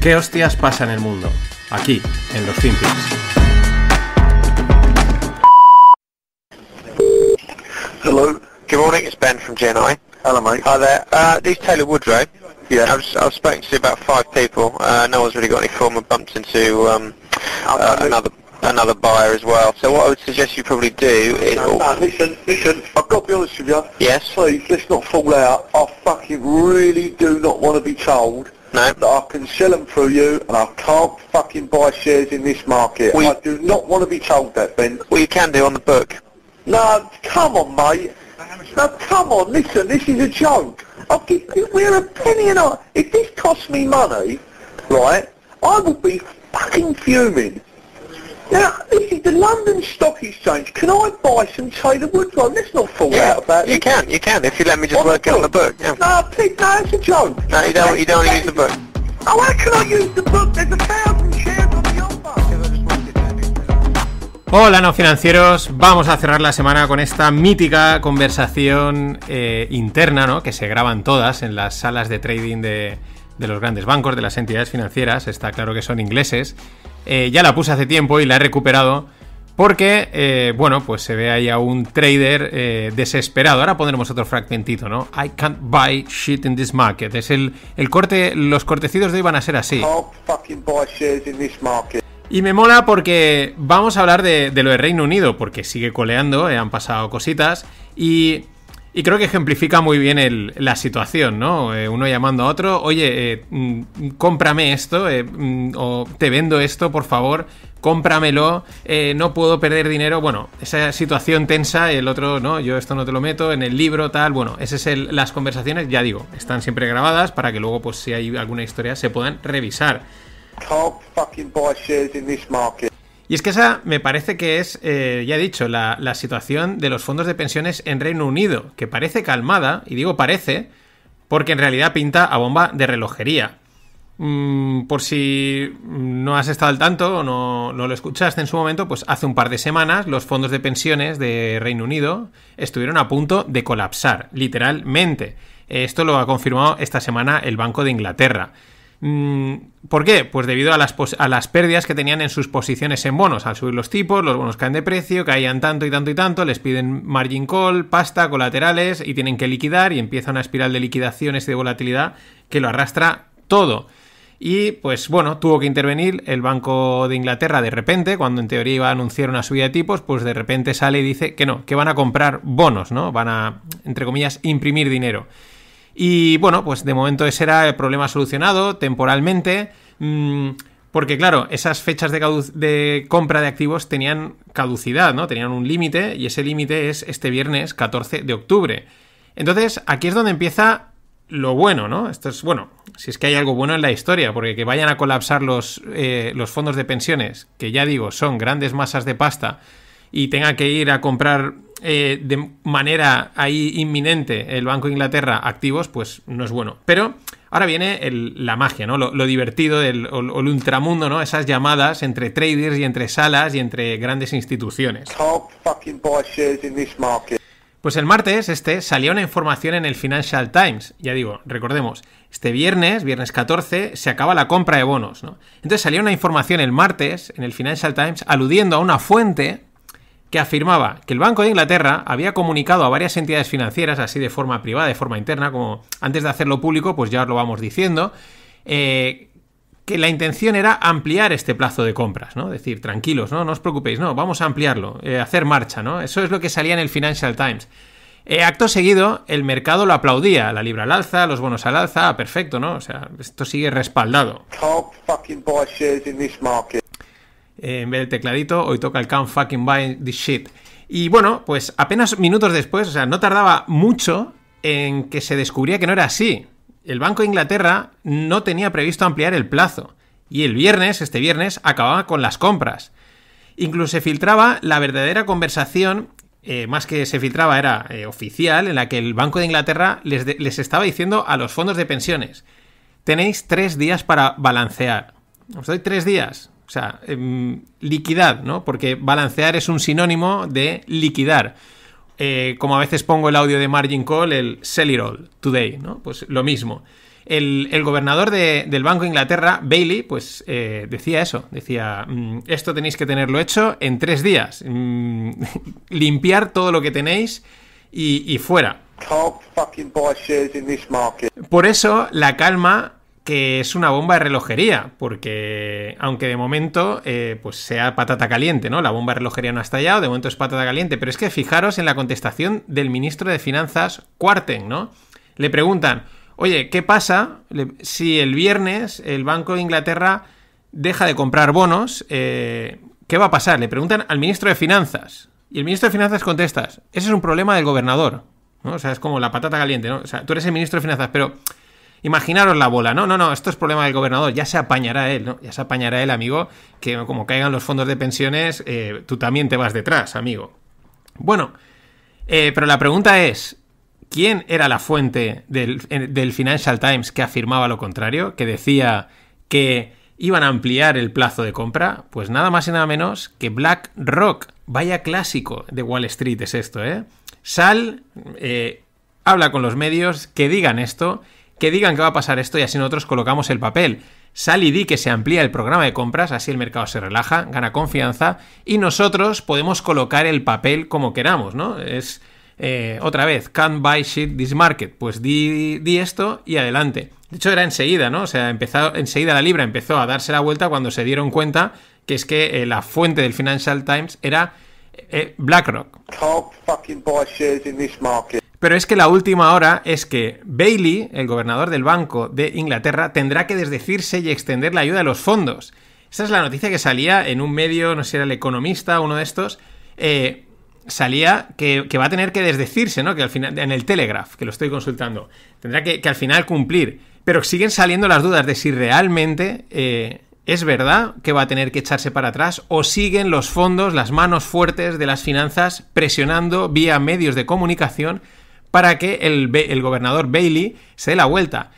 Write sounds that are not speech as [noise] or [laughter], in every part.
¿Qué hostias pasa en el mundo? Aquí, en los Hello. Good morning, it's Ben from GNI. Hello, mate. Hi there. Uh, is Taylor Woodrow. Yeah. I've, I've spoken to about five people. Uh, no one's really got any form of bumped into um, uh, another another buyer as well. So what I would suggest you probably do is... No, no, listen, listen, I've got to be honest with you. Yes? Please, let's not fall out. I fucking really do not want to be told no. that I can sell them through you and I can't fucking buy shares in this market. We, I do not want to be told that, Ben. Well, you can do on the book. No, come on, mate. Now, come on, listen, this is a joke. I'll give you, we're a penny and a. If this costs me money, right, I will be fucking fuming. Now, this is the London Stock Exchange. Can I buy some Taylor Wood one? Let's not fall yeah, out about you can't. can, you can, if you let me just on work out on the book. Yeah. No, please, no, it's a joke. No, you don't, you don't use the book. Oh, how can I use the book? There's a thousand shares on the offer. Hola no financieros, vamos a cerrar la semana con esta mítica conversación eh, interna, ¿no? Que se graban todas en las salas de trading de, de los grandes bancos, de las entidades financieras. Está claro que son ingleses eh, ya la puse hace tiempo y la he recuperado. Porque, eh, bueno, pues se ve ahí a un trader eh, desesperado. Ahora pondremos otro fragmentito, ¿no? I can't buy shit in this market. Es el, el corte, los cortecidos de hoy van a ser así. Y me mola porque vamos a hablar de, lo de Reino Unido, porque sigue coleando, han pasado cositas. Y y creo que ejemplifica muy bien la situación, ¿no? Eh, uno llamando a otro, oye, eh, mm, cómprame esto, eh, mm, o te vendo esto, por favor, cómpramelo, no puedo perder dinero. Bueno, esa situación tensa, el otro, no, yo esto no te lo meto, en el libro, tal, bueno, esas son las conversaciones, ya digo, están siempre grabadas para que luego, pues si hay alguna historia, se puedan revisar. Y es que esa me parece que es, eh, ya he dicho, la, situación de los fondos de pensiones en Reino Unido, que parece calmada, y digo parece, porque en realidad pinta a bomba de relojería. Mm, por si no has estado al tanto o no, no lo escuchaste en su momento, pues hace un par de semanas los fondos de pensiones de Reino Unido estuvieron a punto de colapsar, literalmente. Esto lo ha confirmado esta semana el Banco de Inglaterra. Mm, ¿Por qué? Pues debido a las, pérdidas que tenían en sus posiciones en bonos. Al subir los tipos, los bonos caen de precio, caían tanto y tanto y tanto, les piden margin call, pasta, colaterales y tienen que liquidar y empieza una espiral de liquidaciones y de volatilidad que lo arrastra todo. Y pues bueno, tuvo que intervenir el Banco de Inglaterra de repente, cuando en teoría iba a anunciar una subida de tipos, pues de repente sale y dice que no, que van a comprar bonos, ¿no? Van a, entre comillas, imprimir dinero. Y bueno, pues de momento ese era el problema solucionado temporalmente. Mm, porque claro, esas fechas de, compra de activos tenían caducidad, ¿no? Tenían un límite y ese límite es este viernes 14 de octubre. Entonces, aquí es donde empieza lo bueno, ¿no? Esto es, bueno, si es que hay algo bueno en la historia, porque que vayan a colapsar los, eh, los fondos de pensiones, que ya digo, son grandes masas de pasta y tenga que ir a comprar eh, de manera ahí inminente el Banco de Inglaterra activos, pues no es bueno. Pero ahora viene la magia, ¿no? Lo, divertido, el ultramundo, ¿no? Esas llamadas entre traders y entre salas y entre grandes instituciones. Pues el martes este salió una información en el Financial Times. Ya digo, recordemos, este viernes, viernes 14, se acaba la compra de bonos, ¿no? Entonces salió una información el martes en el Financial Times aludiendo a una fuente que afirmaba que el Banco de Inglaterra había comunicado a varias entidades financieras, así de forma privada, de forma interna, como antes de hacerlo público, pues ya os lo vamos diciendo, eh, que la intención era ampliar este plazo de compras, ¿no? Decir, tranquilos, ¿no? No os preocupéis, no, vamos a ampliarlo, eh, hacer marcha, ¿no? Eso es lo que salía en el Financial Times. Eh, acto seguido, el mercado lo aplaudía, la libra al alza, los bonos al alza, ah, perfecto, ¿no? O sea, esto sigue respaldado. Eh, en vez del tecladito, hoy toca el Can't Fucking Buy This Shit. Y bueno, pues apenas minutos después, o sea, no tardaba mucho en que se descubría que no era así. El Banco de Inglaterra no tenía previsto ampliar el plazo. Y el viernes, este viernes, acababa con las compras. Incluso se filtraba la verdadera conversación, eh, más que se filtraba era eh, oficial, en la que el Banco de Inglaterra les, les estaba diciendo a los fondos de pensiones, tenéis tres días para balancear. Os doy tres días, o sea, em, liquidad, ¿no? Porque balancear es un sinónimo de liquidar. Eh, como a veces pongo el audio de Margin Call, el sell it all today, ¿no? Pues lo mismo. El, gobernador del Banco de Inglaterra, Bailey, pues eh, decía eso, decía, mm, esto tenéis que tenerlo hecho en tres días, mm, [laughs] limpiar todo lo que tenéis y, y fuera. Por eso la calma que es una bomba de relojería, porque aunque de momento eh, pues sea patata caliente, ¿no? La bomba de relojería no ha estallado, de momento es patata caliente, pero es que fijaros en la contestación del ministro de Finanzas, Cuarten, ¿no? Le preguntan, oye, ¿qué pasa si el viernes el Banco de Inglaterra deja de comprar bonos? Eh, ¿Qué va a pasar? Le preguntan al ministro de Finanzas. Y el ministro de Finanzas contesta, ese es un problema del gobernador. ¿no? O sea, es como la patata caliente, ¿no? O sea, tú eres el ministro de Finanzas, pero Imaginaros la bola, no, no, no, esto es problema del gobernador, ya se apañará él, ¿no? Ya se apañará él, amigo, que como caigan los fondos de pensiones, eh, tú también te vas detrás, amigo. Bueno, eh, pero la pregunta es, ¿quién era la fuente del, Financial Times que afirmaba lo contrario, que decía que iban a ampliar el plazo de compra? Pues nada más y nada menos que BlackRock. Vaya clásico de Wall Street es esto, ¿eh? Sal, eh, habla con los medios que digan esto que digan que va a pasar esto y así nosotros colocamos el papel. Sal y di que se amplía el programa de compras, así el mercado se relaja, gana confianza y nosotros podemos colocar el papel como queramos, ¿no? Es eh, otra vez, can't buy shit this market. Pues di, esto y adelante. De hecho, era enseguida, ¿no? O sea, empezado enseguida la libra empezó a darse la vuelta cuando se dieron cuenta que es que eh, la fuente del Financial Times era eh, BlackRock. fucking buy in this market. Pero es que la última hora es que Bailey, el gobernador del Banco de Inglaterra, tendrá que desdecirse y extender la ayuda a los fondos. Esa es la noticia que salía en un medio, no sé si era el economista, uno de estos. Eh, salía que, va a tener que desdecirse, ¿no? Que al final, en el Telegraph, que lo estoy consultando, tendrá que, al final cumplir. Pero siguen saliendo las dudas de si realmente eh, es verdad que va a tener que echarse para atrás o siguen los fondos, las manos fuertes de las finanzas presionando vía medios de comunicación para que el, el gobernador Bailey se dé la vuelta.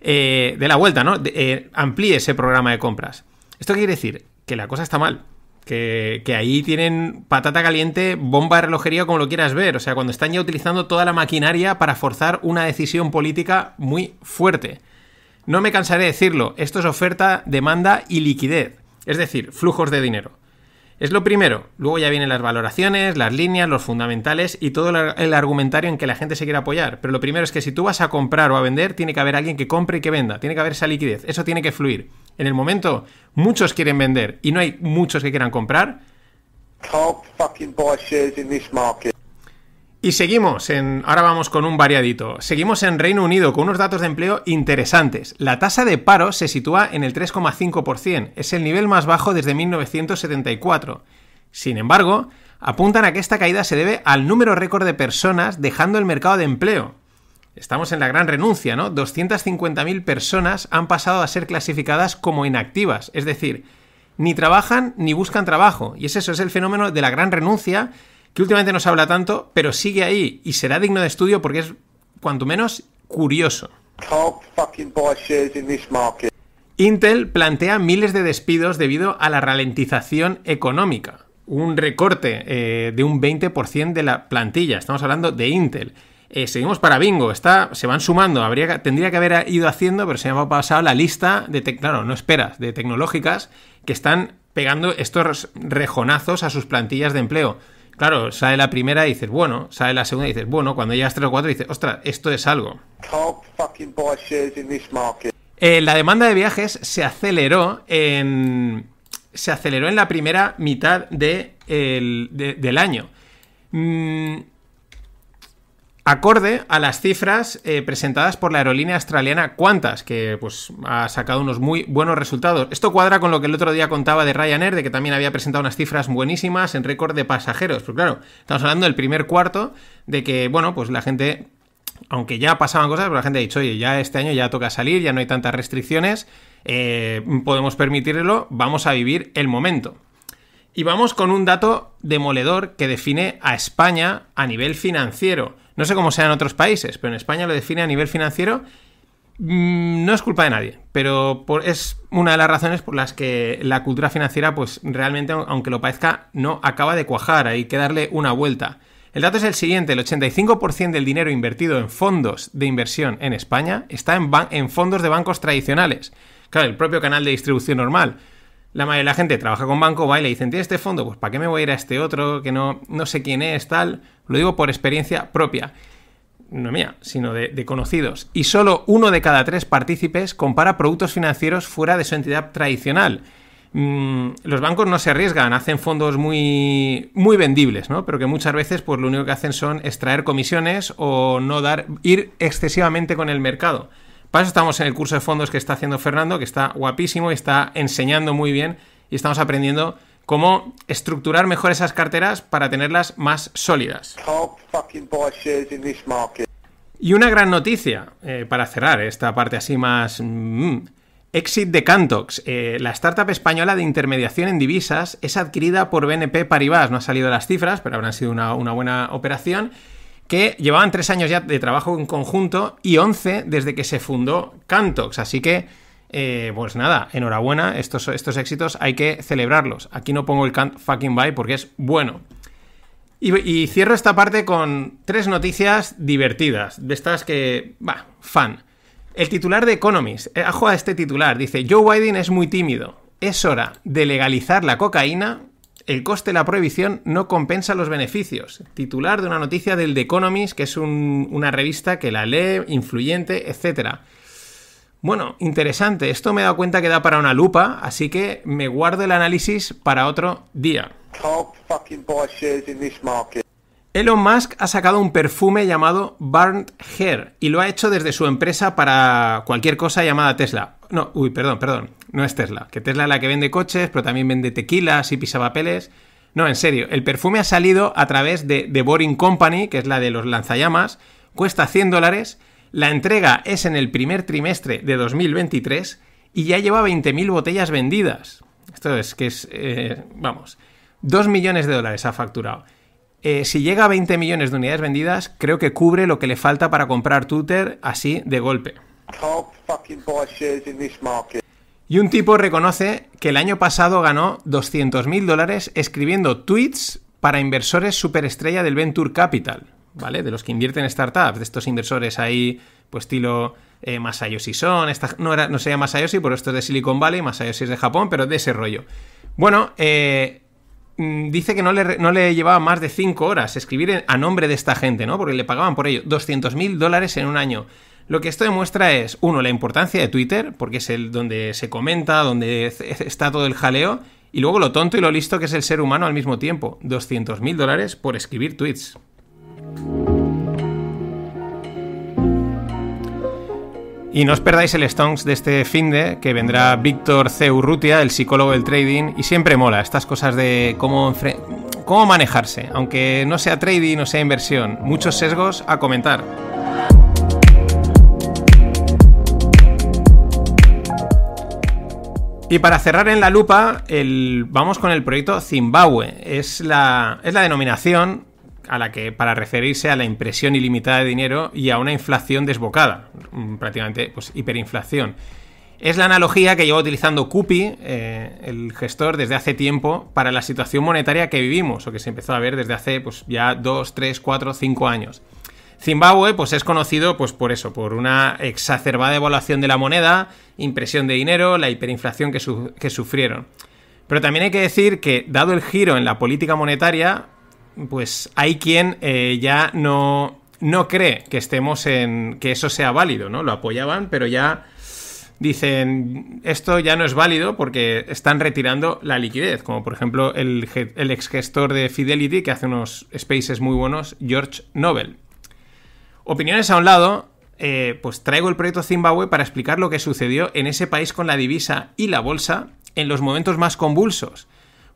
Eh, de la vuelta, ¿no? Eh, amplíe ese programa de compras. Esto quiere decir que la cosa está mal. Que, que, ahí tienen patata caliente, bomba de relojería, como lo quieras ver. O sea, cuando están ya utilizando toda la maquinaria para forzar una decisión política muy fuerte. No me cansaré de decirlo, esto es oferta, demanda y liquidez. Es decir, flujos de dinero. Es lo primero. Luego ya vienen las valoraciones, las líneas, los fundamentales y todo el argumentario en que la gente se quiere apoyar. Pero lo primero es que si tú vas a comprar o a vender, tiene que haber alguien que compre y que venda. Tiene que haber esa liquidez. Eso tiene que fluir. En el momento, muchos quieren vender y no hay muchos que quieran comprar. Y seguimos en. Ahora vamos con un variadito. Seguimos en Reino Unido con unos datos de empleo interesantes. La tasa de paro se sitúa en el 3,5%. Es el nivel más bajo desde 1974. Sin embargo, apuntan a que esta caída se debe al número récord de personas dejando el mercado de empleo. Estamos en la gran renuncia, ¿no? 250.000 personas han pasado a ser clasificadas como inactivas, es decir, ni trabajan ni buscan trabajo. Y es eso, es el fenómeno de la gran renuncia que últimamente no se habla tanto, pero sigue ahí y será digno de estudio porque es cuanto menos curioso. Intel plantea miles de despidos debido a la ralentización económica, un recorte eh, de un 20% de la plantilla, estamos hablando de Intel. Eh, seguimos para bingo, está, se van sumando, tendría que haber ido haciendo, pero se me ha pasado la lista de, claro, no esperas, de tecnológicas que están pegando estos rejonazos a sus plantillas de empleo. Claro, sale la primera y dices, bueno, sale la segunda y dices, bueno, cuando llegas 3 o 4 dices, ostras, esto es algo. Eh, la demanda de viajes se aceleró en. Se aceleró en la primera mitad del año. Mmm acorde a las cifras eh, presentadas por la aerolínea australiana Qantas, que pues, ha sacado unos muy buenos resultados. Esto cuadra con lo que el otro día contaba de Ryanair, de que también había presentado unas cifras buenísimas en récord de pasajeros. Pero pues claro, estamos hablando del primer cuarto de que, bueno, pues la gente, aunque ya pasaban cosas, pero pues la gente ha dicho, oye, ya este año ya toca salir, ya no hay tantas restricciones, eh, podemos permitirlo, vamos a vivir el momento. Y vamos con un dato demoledor que define a España a nivel financiero. No sé cómo sea en otros países, pero en España lo define a nivel financiero. Mm, no es culpa de nadie, pero es una de las razones por las que la cultura financiera, pues realmente, aunque lo parezca, no acaba de cuajar, hay que darle una vuelta. El dato es el siguiente, el 85% del dinero invertido en fondos de inversión en España está en, en fondos de bancos tradicionales. Claro, el propio canal de distribución normal, la mayoría de la gente trabaja con banco, va y le dicen, ¿tienes este fondo? Pues ¿para qué me voy a ir a este otro que no, no sé quién es, tal? Lo digo por experiencia propia. No mía, sino de, conocidos. Y solo uno de cada tres partícipes compara productos financieros fuera de su entidad tradicional mm, los bancos no se arriesgan, hacen fondos muy, muy vendibles, ¿no? Pero que muchas veces, pues lo único que hacen son extraer comisiones o no dar, ir excesivamente con el mercado. Para eso estamos en el curso de fondos que está haciendo Fernando, que está guapísimo, y está enseñando muy bien y estamos aprendiendo cómo estructurar mejor esas carteras para tenerlas más sólidas. Y una gran noticia eh, para cerrar esta parte así más... Mm, Exit de Cantox, eh, la startup española de intermediación en divisas, es adquirida por BNP Paribas. No han salido las cifras, pero habrán sido una buena operación que llevaban tres años ya de trabajo en conjunto y 11 desde que se fundó Cantox. Así que, eh, pues nada, enhorabuena, estos, estos éxitos hay que celebrarlos. Aquí no pongo el fucking by porque es bueno. Y, cierro esta parte con tres noticias divertidas, de estas que, va, fan. El titular de Economist, eh, ajo a este titular, dice, Joe Biden es muy tímido, es hora de legalizar la cocaína el coste de la prohibición no compensa los beneficios. Titular de una noticia del The Economist, que es una revista que la lee, influyente, etc. Bueno, interesante. Esto me he dado cuenta que da para una lupa, así que me guardo el análisis para otro día. Elon Musk ha sacado un perfume llamado Burnt Hair y lo ha hecho desde su empresa para cualquier cosa llamada Tesla. No, uy, perdón, perdón, no es Tesla, que Tesla es la que vende coches, pero también vende tequilas y pisapapeles. No, en serio, el perfume ha salido a través de The Boring Company, que es la de los lanzallamas, cuesta 100 dólares, la entrega es en el primer trimestre de 2023 y ya lleva 20.000 botellas vendidas. Esto es que es, eh, vamos, 2 millones de dólares ha facturado. Eh, si llega a 20 millones de unidades vendidas, creo que cubre lo que le falta para comprar Twitter así de golpe. Y un tipo reconoce que el año pasado ganó 200.000 dólares escribiendo tweets para inversores superestrella del Venture Capital, ¿vale? De los que invierten startups, de estos inversores ahí, pues estilo eh, Masayoshi Son, no, era, no sería Masayoshi, por esto es de Silicon Valley, Masayoshi es de Japón, pero de ese rollo. Bueno, eh, Mm, dice que no le, no le, llevaba más de 5 horas escribir a nombre de esta gente, ¿no? Porque le pagaban por ello 200 mil dólares en un año. Lo que esto demuestra es, uno, la importancia de Twitter, porque es el donde se comenta, donde está todo el jaleo, y luego lo tonto y lo listo que es el ser humano al mismo tiempo. 200 mil dólares por escribir tweets. Y no os perdáis el Stonks de este fin de que vendrá Víctor C. Urrutia, el psicólogo del trading, y siempre mola estas cosas de cómo, cómo manejarse, aunque no sea trading, o sea inversión. Muchos sesgos a comentar. Y para cerrar en la lupa, vamos con el proyecto Zimbabue. Es es la denominación a la que para referirse a la impresión ilimitada de dinero y a una inflación desbocada, mm, prácticamente pues hiperinflación. Es la analogía que lleva utilizando Kupi, eh, el gestor, desde hace tiempo para la situación monetaria que vivimos o que se empezó a ver desde hace pues, ya 2, 3, 4, 5 años. Zimbabue pues, es conocido pues, por eso, por una exacerbada evaluación de la moneda, impresión de dinero, la hiperinflación que, que sufrieron. Pero también hay que decir que, dado el giro en la política monetaria, pues hay quien eh, ya no, no cree que estemos en que eso sea válido, ¿no? Lo apoyaban, pero ya dicen esto ya no es válido porque están retirando la liquidez, como por ejemplo el, ex gestor de Fidelity que hace unos spaces muy buenos, George Nobel. Opiniones a un lado, eh, pues traigo el proyecto Zimbabue para explicar lo que sucedió en ese país con la divisa y la bolsa en los momentos más convulsos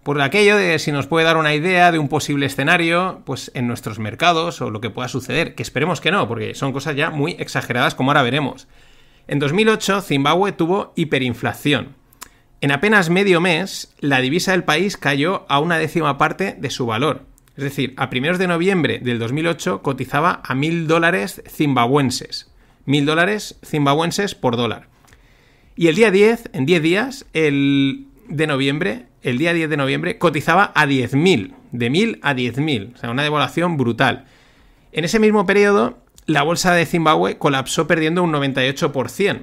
por aquello de si nos puede dar una idea de un posible escenario, pues en nuestros mercados o lo que pueda suceder, que esperemos que no, porque son cosas ya muy exageradas como ahora veremos. En 2008 Zimbabue tuvo hiperinflación. En apenas medio mes, la divisa del país cayó a una décima parte de su valor. Es decir, a primeros de noviembre del 2008 cotizaba a mil dólares zimbabuenses. Mil dólares zimbabuenses por dólar. Y el día 10, en 10 días, el de noviembre, el día 10 de noviembre cotizaba a 10.000, de 1.000 a 10.000, o sea, una devaluación brutal. En ese mismo periodo, la bolsa de Zimbabue colapsó perdiendo un 98%.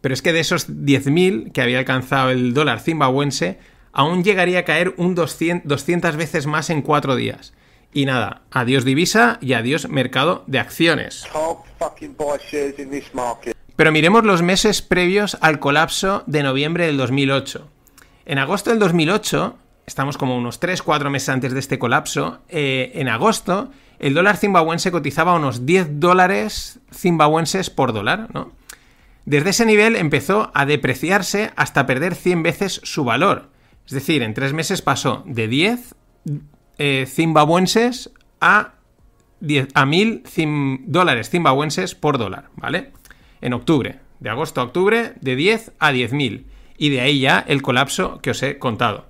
Pero es que de esos 10.000 que había alcanzado el dólar zimbabuense, aún llegaría a caer un 200, 200 veces más en cuatro días. Y nada, adiós divisa y adiós mercado de acciones. Pero miremos los meses previos al colapso de noviembre del 2008. En agosto del 2008, estamos como unos 3-4 meses antes de este colapso, eh, en agosto el dólar zimbabuense cotizaba unos 10 dólares zimbabuenses por dólar, Desde ese nivel empezó a depreciarse hasta perder 100 veces su valor. Es decir, en 3 meses pasó de 10 eh, zimbabuenses a, 10, a 1000 dólares zimbabuenses por dólar, ¿vale? En octubre, de agosto a octubre, de 10 a 10.000 y de ahí ya el colapso que os he contado.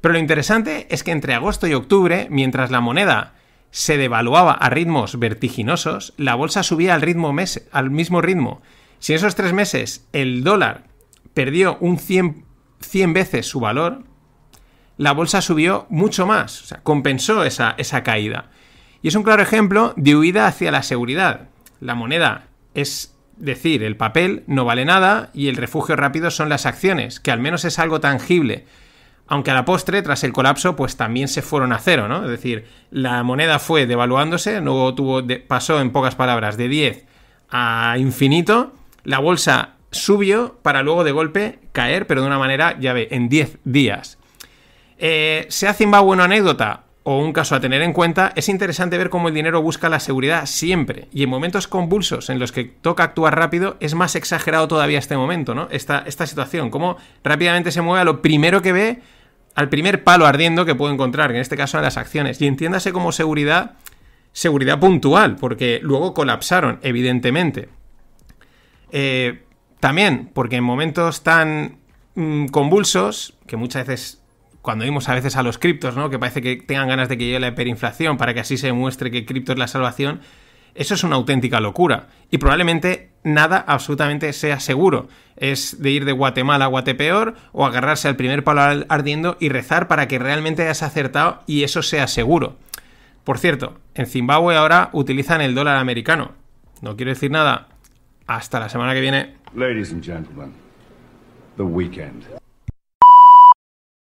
Pero lo interesante es que entre agosto y octubre, mientras la moneda se devaluaba a ritmos vertiginosos, la bolsa subía al, ritmo al mismo ritmo. Si en esos tres meses el dólar perdió un 100, veces su valor, la bolsa subió mucho más, o sea, compensó esa, esa caída. Y es un claro ejemplo de huida hacia la seguridad. La moneda es decir, el papel no vale nada y el refugio rápido son las acciones, que al menos es algo tangible. Aunque a la postre, tras el colapso, pues también se fueron a cero, ¿no? Es decir, la moneda fue devaluándose, luego tuvo pasó, en pocas palabras, de 10 a infinito, la bolsa subió para luego de golpe caer, pero de una manera, ya ve, en 10 días. Eh, ¿Se hace una buena anécdota? o un caso a tener en cuenta, es interesante ver cómo el dinero busca la seguridad siempre. Y en momentos convulsos en los que toca actuar rápido, es más exagerado todavía este momento, ¿no? Esta, esta situación, cómo rápidamente se mueve a lo primero que ve, al primer palo ardiendo que puede encontrar, en este caso a las acciones. Y entiéndase como seguridad, seguridad puntual, porque luego colapsaron, evidentemente. Eh, también, porque en momentos tan mm, convulsos, que muchas veces cuando vimos a veces a los criptos, ¿no? Que parece que tengan ganas de que llegue la hiperinflación para que así se muestre que cripto es la salvación. Eso es una auténtica locura. Y probablemente nada absolutamente sea seguro. Es de ir de Guatemala a Guatepeor o agarrarse al primer palo ardiendo y rezar para que realmente hayas acertado y eso sea seguro. Por cierto, en Zimbabue ahora utilizan el dólar americano. No quiero decir nada. Hasta la semana que viene. Ladies and gentlemen, the weekend.